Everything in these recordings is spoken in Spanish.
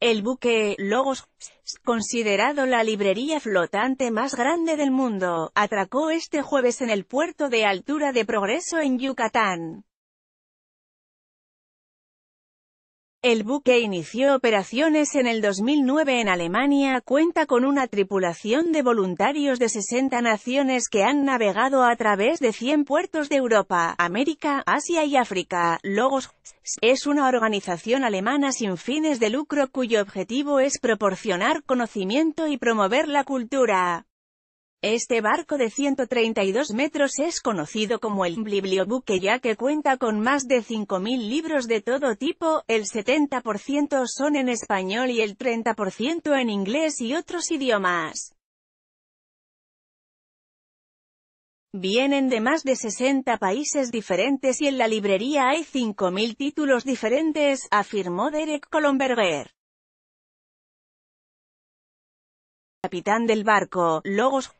El buque Logos, considerado la librería flotante más grande del mundo, atracó este jueves en el puerto de altura de Progreso en Yucatán. El buque inició operaciones en el 2009 en Alemania, cuenta con una tripulación de voluntarios de 60 naciones que han navegado a través de 100 puertos de Europa, América, Asia y África. Logos es una organización alemana sin fines de lucro cuyo objetivo es proporcionar conocimiento y promover la cultura. Este barco de 132 metros es conocido como el bibliobuque ya que cuenta con más de 5.000 libros de todo tipo, el 70% son en español y el 30% en inglés y otros idiomas. Vienen de más de 60 países diferentes y en la librería hay 5.000 títulos diferentes, afirmó Derek Colomberger. capitán del barco, Logos,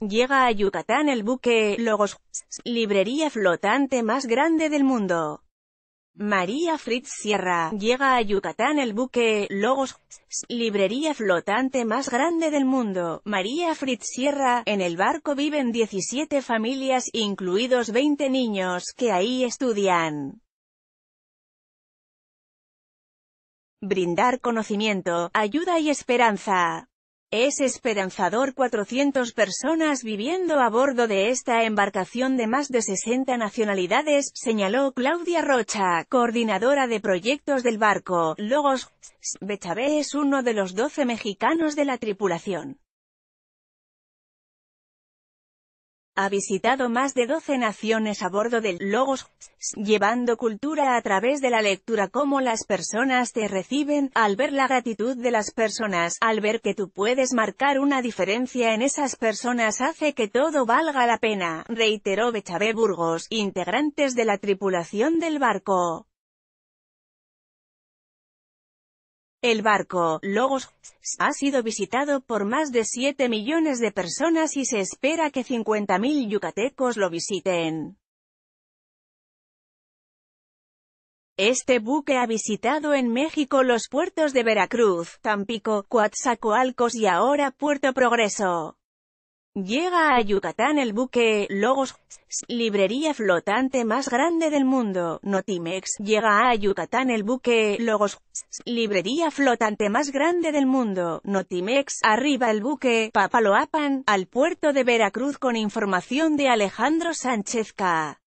llega a Yucatán el buque, Logos, librería flotante más grande del mundo. María Fritz Sierra, llega a Yucatán el buque, Logos, librería flotante más grande del mundo, María Fritz Sierra, en el barco viven 17 familias, incluidos 20 niños, que ahí estudian. Brindar conocimiento, ayuda y esperanza. Es esperanzador 400 personas viviendo a bordo de esta embarcación de más de 60 nacionalidades, señaló Claudia Rocha, coordinadora de proyectos del barco. Logos, Bechabé es uno de los 12 mexicanos de la tripulación. Ha visitado más de 12 naciones a bordo del Logos, llevando cultura a través de la lectura cómo las personas te reciben, al ver la gratitud de las personas, al ver que tú puedes marcar una diferencia en esas personas hace que todo valga la pena, reiteró Bechabé Burgos, integrantes de la tripulación del barco. El barco, Logos, ha sido visitado por más de 7 millones de personas y se espera que 50.000 yucatecos lo visiten. Este buque ha visitado en México los puertos de Veracruz, Tampico, Coatzacoalcos y ahora Puerto Progreso. Llega a Yucatán el buque Logos, librería flotante más grande del mundo, Notimex. Llega a Yucatán el buque Logos, librería flotante más grande del mundo, Notimex. Arriba el buque Papaloapan, al puerto de Veracruz con información de Alejandro Sánchez K.